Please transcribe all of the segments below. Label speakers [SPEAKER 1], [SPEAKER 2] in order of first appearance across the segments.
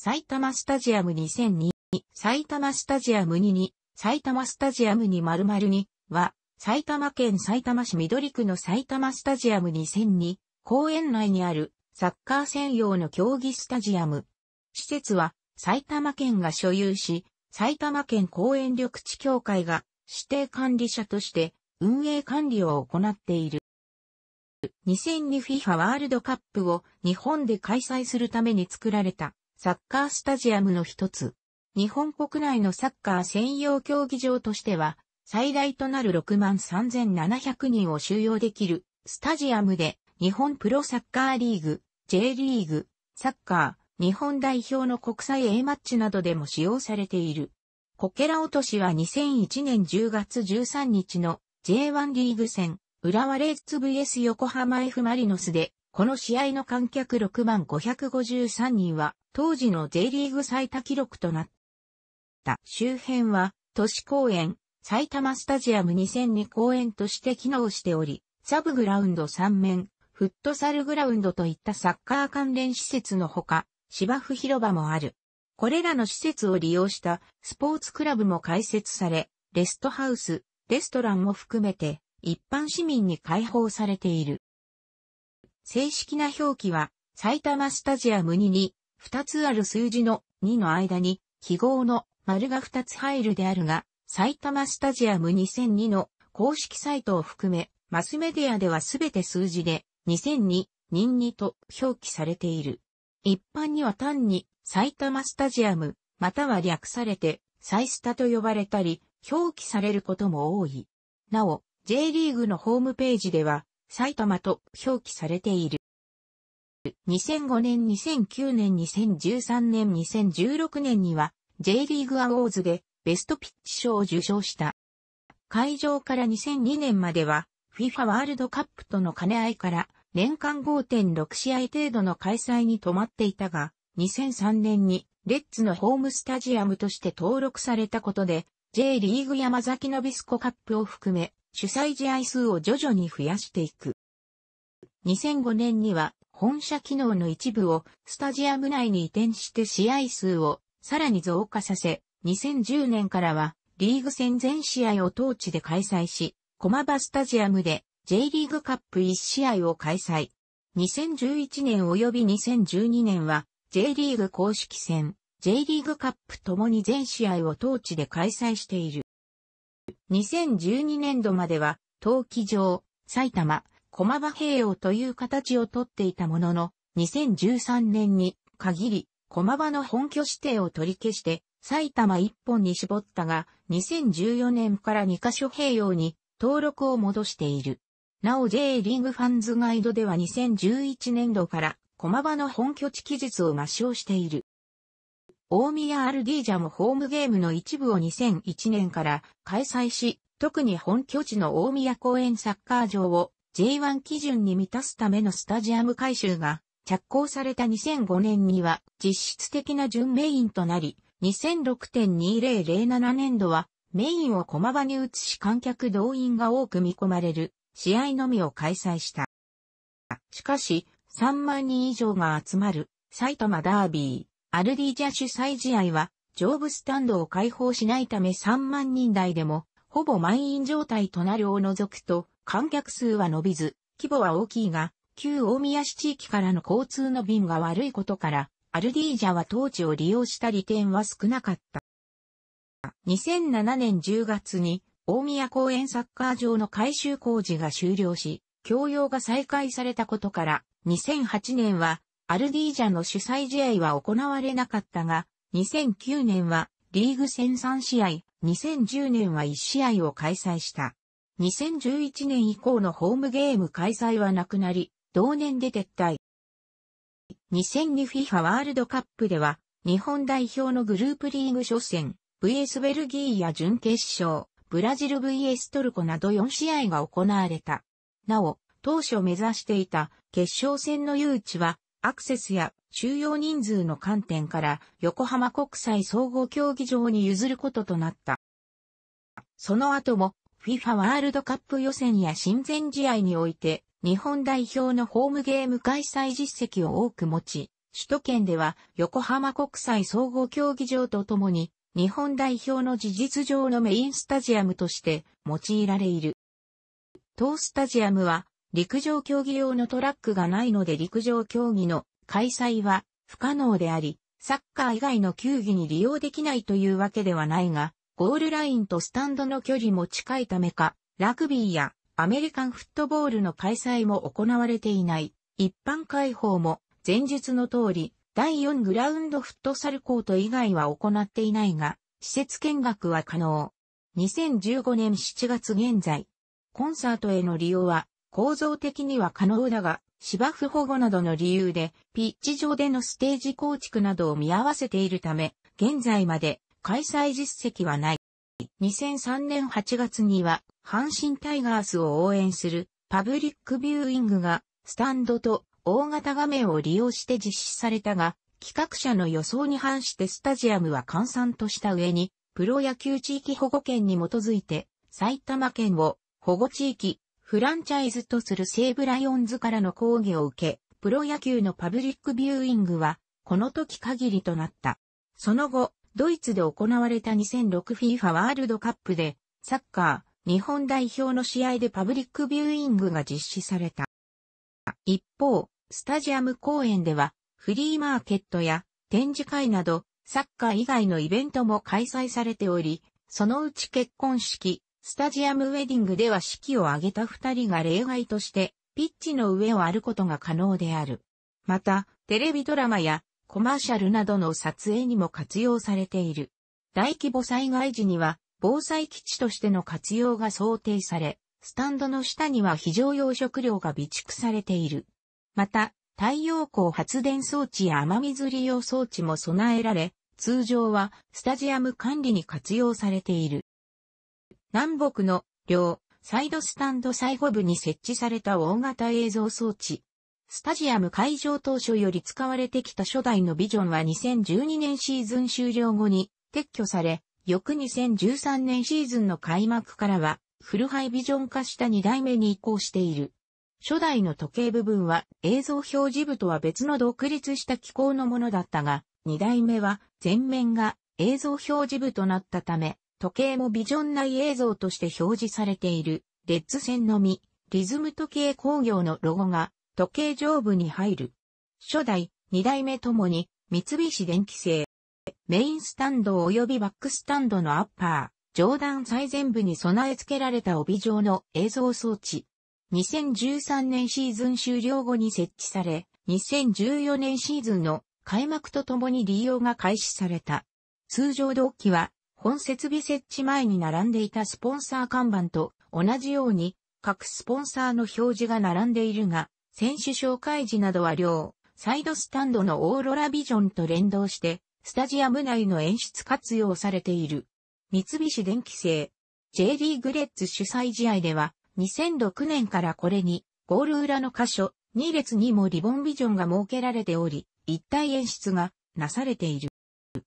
[SPEAKER 1] 埼玉スタジアム2002、埼玉スタジアム22、埼玉スタジアム2 0 0 2は、埼玉県埼玉市緑区の埼玉スタジアム2002、公園内にあるサッカー専用の競技スタジアム。施設は埼玉県が所有し、埼玉県公園緑地協会が指定管理者として運営管理を行っている。2002FIFA ワールドカップを日本で開催するために作られたサッカースタジアムの一つ。日本国内のサッカー専用競技場としては、最大となる6万3700人を収容できるスタジアムで、日本プロサッカーリーグ、J リーグ、サッカー、日本代表の国際 A マッチなどでも使用されている。こけら落としは2001年10月13日の J1 リーグ戦、浦和レッズ VS 横浜 F マリノスで、この試合の観客6万553人は、当時の J リーグ最多記録となった。周辺は、都市公園、埼玉スタジアム2002公園として機能しており、サブグラウンド3面、フットサルグラウンドといったサッカー関連施設のほか、芝生広場もある。これらの施設を利用したスポーツクラブも開設され、レストハウス、レストランも含めて一般市民に開放されている。正式な表記は埼玉スタジアム2に、二つある数字の2の間に記号の丸が二つ入るであるが、埼玉スタジアム2002の公式サイトを含め、マスメディアではすべて数字で2002、22と表記されている。一般には単に埼玉スタジアム、または略されて、サイスタと呼ばれたり、表記されることも多い。なお、J リーグのホームページでは、埼玉と表記されている。2005年2009年2013年2016年には J リーグアウォーズでベストピッチ賞を受賞した。会場から2002年までは FIFA ワールドカップとの兼ね合いから年間5.6試合程度の開催に止まっていたが、2003年にレッツのホームスタジアムとして登録されたことで、J リーグ山崎のビスコカップを含め、主催試合数を徐々に増やしていく。2005年には本社機能の一部をスタジアム内に移転して試合数をさらに増加させ、2010年からはリーグ戦全試合を当地で開催し、駒場スタジアムで J リーグカップ1試合を開催。2011年及び2012年は J リーグ公式戦、J リーグカップともに全試合を当地で開催している。2012年度までは、陶器場、埼玉、駒場併用という形をとっていたものの、2013年に限り、駒場の本拠指定を取り消して、埼玉一本に絞ったが、2014年から2カ所併用に登録を戻している。なお J リーグファンズガイドでは2011年度から駒場の本拠地期日を抹消している。大宮アルディージャもホームゲームの一部を2001年から開催し、特に本拠地の大宮公園サッカー場を J1 基準に満たすためのスタジアム改修が着工された2005年には実質的な準メインとなり、2006.2007年度はメインを駒場に移し観客動員が多く見込まれる試合のみを開催した。しかし、3万人以上が集まる埼玉ダービー、アルディージャ主催試合は上部スタンドを開放しないため3万人台でもほぼ満員状態となるを除くと観客数は伸びず、規模は大きいが、旧大宮市地域からの交通の便が悪いことから、アルディージャは当地を利用した利点は少なかった。2007年10月に、大宮公園サッカー場の改修工事が終了し、供用が再開されたことから、2008年は、アルディージャの主催試合は行われなかったが、2009年は、リーグ戦3試合、2010年は1試合を開催した。2011年以降のホームゲーム開催はなくなり、同年で撤退。2002FIFA ワールドカップでは、日本代表のグループリーグ初戦、VS ベルギーや準決勝、ブラジル VS トルコなど4試合が行われた。なお、当初目指していた決勝戦の誘致は、アクセスや収容人数の観点から横浜国際総合競技場に譲ることとなった。その後も FIFA ワールドカップ予選や親善試合において、日本代表のホームゲーム開催実績を多く持ち、首都圏では横浜国際総合競技場とともに、日本代表の事実上のメインスタジアムとして用いられいる。当スタジアムは陸上競技用のトラックがないので陸上競技の開催は不可能であり、サッカー以外の球技に利用できないというわけではないが、ゴールラインとスタンドの距離も近いためか、ラグビーやアメリカンフットボールの開催も行われていない。一般開放も前述の通り、第4グラウンドフットサルコート以外は行っていないが、施設見学は可能。2015年7月現在、コンサートへの利用は構造的には可能だが、芝生保護などの理由で、ピッチ上でのステージ構築などを見合わせているため、現在まで開催実績はない。2003年8月には、阪神タイガースを応援するパブリックビューイングが、スタンドと大型画面を利用して実施されたが、企画者の予想に反してスタジアムは閑散とした上に、プロ野球地域保護権に基づいて、埼玉県を保護地域、フランチャイズとする西武ライオンズからの抗議を受け、プロ野球のパブリックビューイングは、この時限りとなった。その後、ドイツで行われた 2006FIFA ワールドカップで、サッカー、日本代表の試合でパブリックビューイングが実施された。一方、スタジアム公演では、フリーマーケットや展示会など、サッカー以外のイベントも開催されており、そのうち結婚式、スタジアムウェディングでは式を挙げた二人が例外として、ピッチの上を歩くことが可能である。また、テレビドラマやコマーシャルなどの撮影にも活用されている。大規模災害時には、防災基地としての活用が想定され、スタンドの下には非常用食料が備蓄されている。また、太陽光発電装置や雨水利用装置も備えられ、通常はスタジアム管理に活用されている。南北の両サイドスタンド最後部に設置された大型映像装置、スタジアム会場当初より使われてきた初代のビジョンは2012年シーズン終了後に撤去され、翌2013年シーズンの開幕からは、フルハイビジョン化した2代目に移行している。初代の時計部分は映像表示部とは別の独立した機構のものだったが、2代目は前面が映像表示部となったため、時計もビジョン内映像として表示されている、レッズ線のみ、リズム時計工業のロゴが時計上部に入る。初代、二代目ともに、三菱電機製。メインスタンド及びバックスタンドのアッパー、上段最前部に備え付けられた帯状の映像装置。2013年シーズン終了後に設置され、2014年シーズンの開幕とともに利用が開始された。通常同期は、本設備設置前に並んでいたスポンサー看板と同じように、各スポンサーの表示が並んでいるが、選手紹介時などは両、サイドスタンドのオーロラビジョンと連動して、スタジアム内の演出活用されている。三菱電機製 J リーグレッツ主催試合では、2006年からこれに、ゴール裏の箇所、2列にもリボンビジョンが設けられており、一体演出がなされている。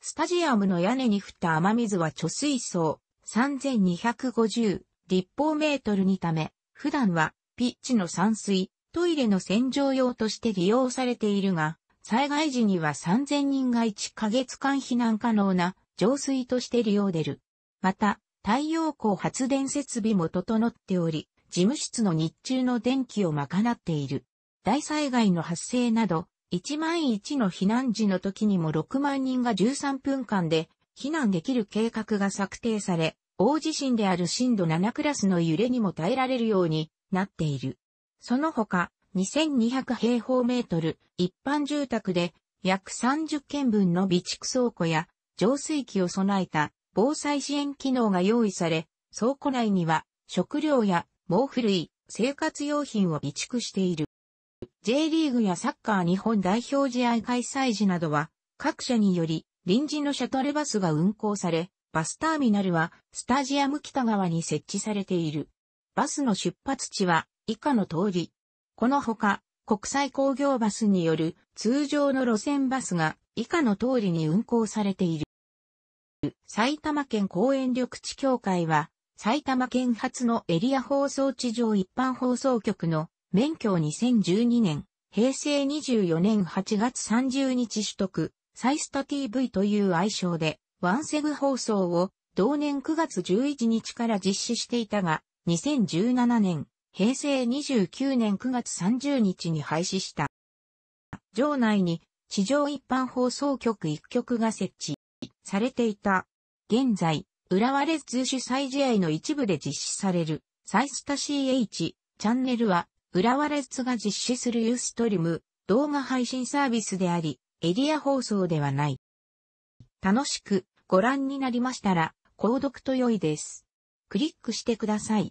[SPEAKER 1] スタジアムの屋根に降った雨水は貯水槽3250立方メートルにため、普段はピッチの散水、トイレの洗浄用として利用されているが、災害時には3000人が1ヶ月間避難可能な浄水として利用出る。また、太陽光発電設備も整っており、事務室の日中の電気を賄っている。大災害の発生など、1万1の避難時の時にも6万人が13分間で避難できる計画が策定され、大地震である震度7クラスの揺れにも耐えられるようになっている。その他、2200平方メートル、一般住宅で約30件分の備蓄倉庫や浄水器を備えた防災支援機能が用意され、倉庫内には食料や毛布類、生活用品を備蓄している。J リーグやサッカー日本代表試合開催時などは、各社により臨時のシャトルバスが運行され、バスターミナルはスタジアム北側に設置されている。バスの出発地は以下の通り。このほか、国際工業バスによる通常の路線バスが以下の通りに運行されている。埼玉県公園緑地協会は、埼玉県発のエリア放送地上一般放送局の免許を2012年、平成24年8月30日取得、サイスタ TV という愛称で、ワンセグ放送を同年9月11日から実施していたが、2017年、平成29年9月30日に廃止した。場内に地上一般放送局1局が設置されていた。現在、浦和レッズ主催試合の一部で実施される、サイスタ CH チャンネルは、浦和レッズが実施するユーストリム動画配信サービスであり、エリア放送ではない。楽しくご覧になりましたら、購読と良いです。クリックしてください。